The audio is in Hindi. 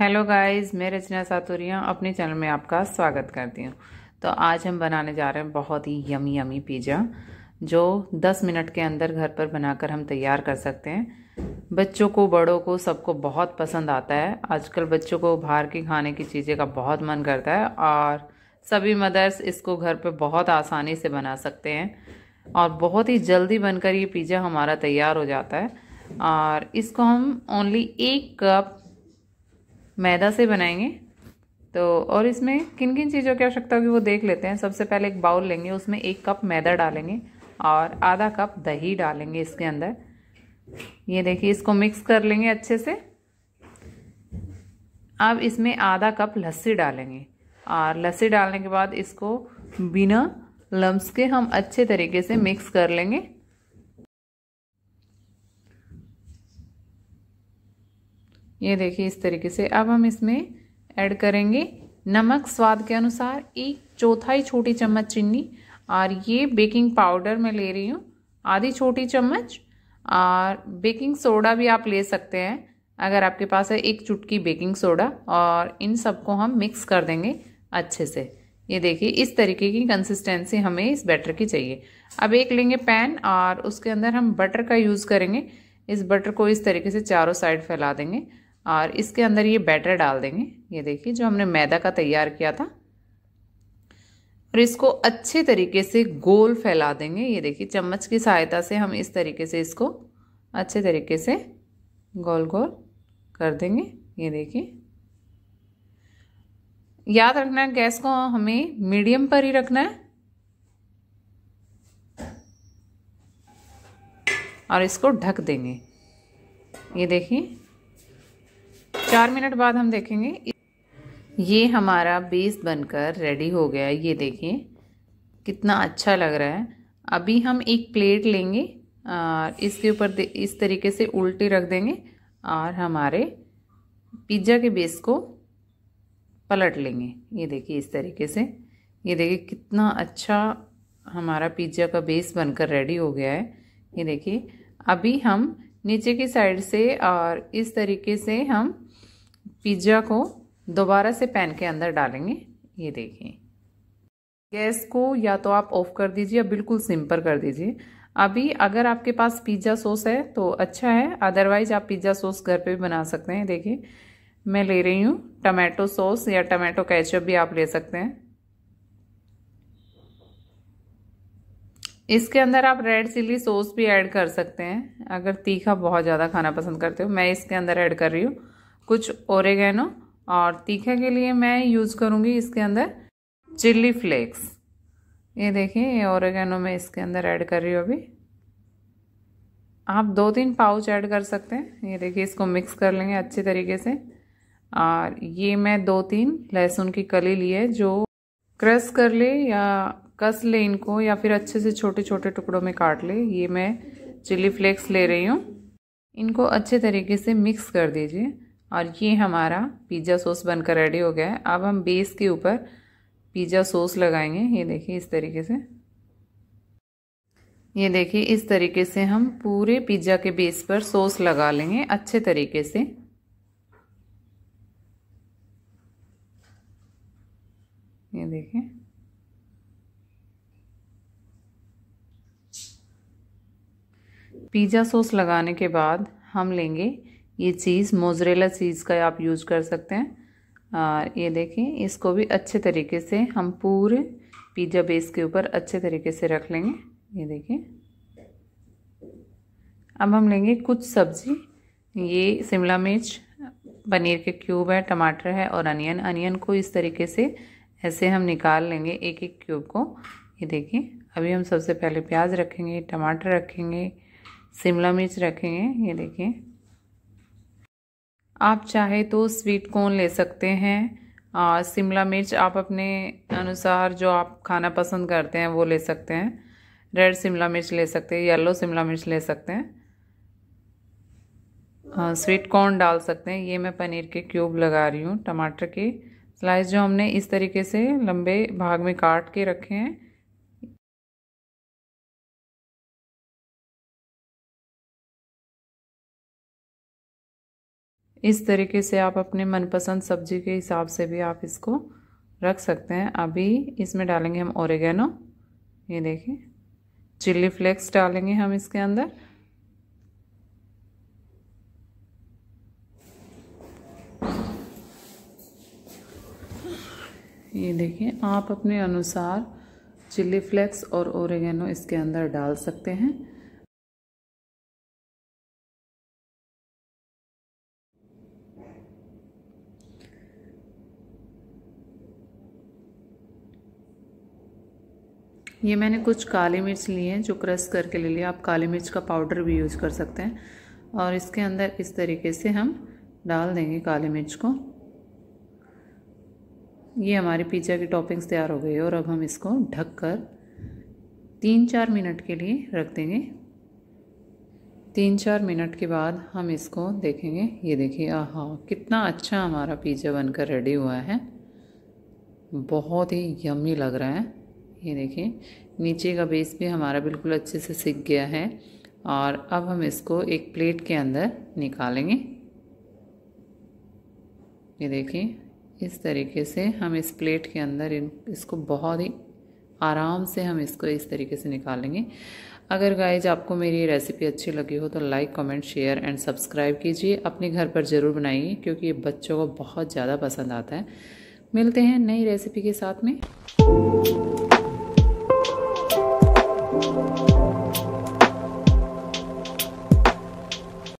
हेलो गाइस मैं रचना सातुरिया अपने चैनल में आपका स्वागत करती हूँ तो आज हम बनाने जा रहे हैं बहुत ही यमी यमी पिज़्ज़ा जो 10 मिनट के अंदर घर पर बनाकर हम तैयार कर सकते हैं बच्चों को बड़ों को सबको बहुत पसंद आता है आजकल बच्चों को बाहर के खाने की चीज़ें का बहुत मन करता है और सभी मदर्स इसको घर पर बहुत आसानी से बना सकते हैं और बहुत ही जल्दी बनकर ये पिज़्ज़ा हमारा तैयार हो जाता है और इसको हम ओनली एक कप मैदा से बनाएंगे तो और इसमें किन किन चीज़ों की आवश्यकता होगी वो देख लेते हैं सबसे पहले एक बाउल लेंगे उसमें एक कप मैदा डालेंगे और आधा कप दही डालेंगे इसके अंदर ये देखिए इसको मिक्स कर लेंगे अच्छे से अब इसमें आधा कप लस्सी डालेंगे और लस्सी डालने के बाद इसको बिना लम्स के हम अच्छे तरीके से मिक्स कर लेंगे ये देखिए इस तरीके से अब हम इसमें ऐड करेंगे नमक स्वाद के अनुसार एक चौथाई छोटी चम्मच चीनी और ये बेकिंग पाउडर मैं ले रही हूँ आधी छोटी चम्मच और बेकिंग सोडा भी आप ले सकते हैं अगर आपके पास है एक चुटकी बेकिंग सोडा और इन सबको हम मिक्स कर देंगे अच्छे से ये देखिए इस तरीके की कंसिस्टेंसी हमें इस बैटर की चाहिए अब एक लेंगे पैन और उसके अंदर हम बटर का यूज़ करेंगे इस बटर को इस तरीके से चारों साइड फैला देंगे और इसके अंदर ये बैटर डाल देंगे ये देखिए जो हमने मैदा का तैयार किया था और इसको अच्छे तरीके से गोल फैला देंगे ये देखिए चम्मच की सहायता से हम इस तरीके से इसको अच्छे तरीके से गोल गोल कर देंगे ये देखिए याद रखना है गैस को हमें मीडियम पर ही रखना है और इसको ढक देंगे ये देखिए चार मिनट बाद हम देखेंगे ये हमारा बेस बनकर रेडी हो गया है ये देखिए कितना अच्छा लग रहा है अभी हम एक प्लेट लेंगे और इसके ऊपर इस तरीके से उल्टी रख देंगे और हमारे पिज्ज़ा के बेस को पलट लेंगे ये देखिए इस तरीके से ये देखिए कितना अच्छा हमारा पिज्ज़ा का बेस बनकर रेडी हो गया है ये देखिए अभी हम नीचे की साइड से और इस तरीके से हम पिज्ज़ा को दोबारा से पैन के अंदर डालेंगे ये देखिए गैस को या तो आप ऑफ कर दीजिए या बिल्कुल सिंपल कर दीजिए अभी अगर आपके पास पिज्ज़ा सॉस है तो अच्छा है अदरवाइज आप पिज्ज़ा सॉस घर पे भी बना सकते हैं देखिए मैं ले रही हूँ टमाटो सॉस या टमाटो कैचअप भी आप ले सकते हैं इसके अंदर आप रेड चिली सॉस भी ऐड कर सकते हैं अगर तीखा बहुत ज़्यादा खाना पसंद करते हो मैं इसके अंदर ऐड कर रही हूँ कुछ ओरेगैनो और तीखे के लिए मैं यूज़ करूँगी इसके अंदर चिल्ली फ्लेक्स ये देखिए ये ओरेगैनो मैं इसके अंदर ऐड कर रही हूँ अभी आप दो तीन पाउच ऐड कर सकते हैं ये देखिए इसको मिक्स कर लेंगे अच्छे तरीके से और ये मैं दो तीन लहसुन की कली ली है जो क्रश कर ले या कस ले इनको या फिर अच्छे से छोटे छोटे टुकड़ों में काट ले ये मैं चिली फ्लेक्स ले रही हूँ इनको अच्छे तरीके से मिक्स कर दीजिए और ये हमारा पिज़्ज़ा सॉस बनकर रेडी हो गया है अब हम बेस के ऊपर पिज़्ज़ा सॉस लगाएंगे ये देखिए इस तरीके से ये देखिए इस तरीके से हम पूरे पिज़्ज़ा के बेस पर सॉस लगा लेंगे अच्छे तरीके से ये देखिए पिज़्ज़ा सॉस लगाने के बाद हम लेंगे ये चीज़ मोजरेला चीज़ का आप यूज़ कर सकते हैं और ये देखें इसको भी अच्छे तरीके से हम पूरे पिज़्ज़ा बेस के ऊपर अच्छे तरीके से रख लेंगे ये देखिए अब हम लेंगे कुछ सब्ज़ी ये शिमला मिर्च पनीर के क्यूब है टमाटर है और अनियन अनियन को इस तरीके से ऐसे हम निकाल लेंगे एक एक क्यूब को ये देखिए अभी हम सबसे पहले प्याज रखेंगे टमाटर रखेंगे शिमला मिर्च रखेंगे ये देखिए आप चाहे तो स्वीट कॉर्न ले सकते हैं शिमला मिर्च आप अपने अनुसार जो आप खाना पसंद करते हैं वो ले सकते हैं रेड शिमला मिर्च ले सकते हैं येलो शिमला मिर्च ले सकते हैं स्वीट कॉर्न डाल सकते हैं ये मैं पनीर के क्यूब लगा रही हूँ टमाटर के स्लाइस जो हमने इस तरीके से लंबे भाग में काट के रखे हैं इस तरीके से आप अपने मनपसंद सब्जी के हिसाब से भी आप इसको रख सकते हैं अभी इसमें डालेंगे हम ओरेगेनो ये देखिए चिल्ली फ्लेक्स डालेंगे हम इसके अंदर ये देखिए आप अपने अनुसार चिल्ली फ्लेक्स और ओरेगेनो इसके अंदर डाल सकते हैं ये मैंने कुछ काली मिर्च ली हैं जो क्रश करके ले लिया आप काली मिर्च का पाउडर भी यूज़ कर सकते हैं और इसके अंदर इस तरीके से हम डाल देंगे काली मिर्च को ये हमारी पिज्ज़ा की टॉपिंग्स तैयार हो गई है और अब हम इसको ढक कर तीन चार मिनट के लिए रख देंगे तीन चार मिनट के बाद हम इसको देखेंगे ये देखिए आह कितना अच्छा हमारा पिज़्ज़ा बनकर रेडी हुआ है बहुत ही यम्मी लग रहा है ये देखें नीचे का बेस भी हमारा बिल्कुल अच्छे से सीख गया है और अब हम इसको एक प्लेट के अंदर निकालेंगे ये देखिए इस तरीके से हम इस प्लेट के अंदर इन इसको बहुत ही आराम से हम इसको इस तरीके से निकालेंगे अगर गाइज आपको मेरी रेसिपी अच्छी लगी हो तो like comment share and subscribe कीजिए अपने घर पर ज़रूर बनाइए क्योंकि ये बच्चों को बहुत ज़्यादा पसंद आता है मिलते हैं नई रेसिपी के साथ में Música